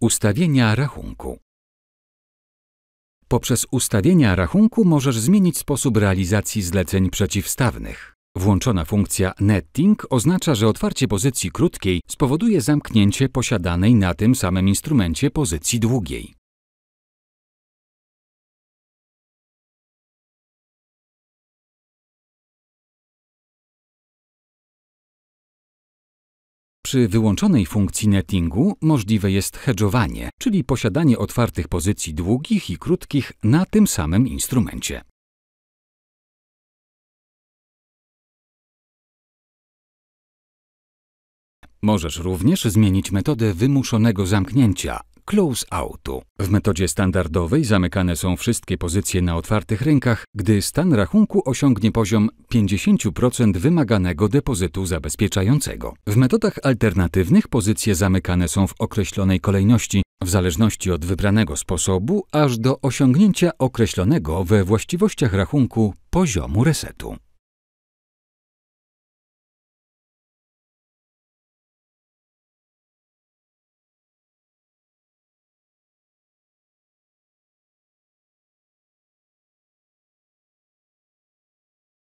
Ustawienia rachunku. Poprzez ustawienia rachunku możesz zmienić sposób realizacji zleceń przeciwstawnych. Włączona funkcja netting oznacza, że otwarcie pozycji krótkiej spowoduje zamknięcie posiadanej na tym samym instrumencie pozycji długiej. Przy wyłączonej funkcji nettingu możliwe jest hedżowanie, czyli posiadanie otwartych pozycji długich i krótkich na tym samym instrumencie. Możesz również zmienić metodę wymuszonego zamknięcia, close outu. W metodzie standardowej zamykane są wszystkie pozycje na otwartych rynkach, gdy stan rachunku osiągnie poziom 50% wymaganego depozytu zabezpieczającego. W metodach alternatywnych pozycje zamykane są w określonej kolejności, w zależności od wybranego sposobu, aż do osiągnięcia określonego we właściwościach rachunku poziomu resetu.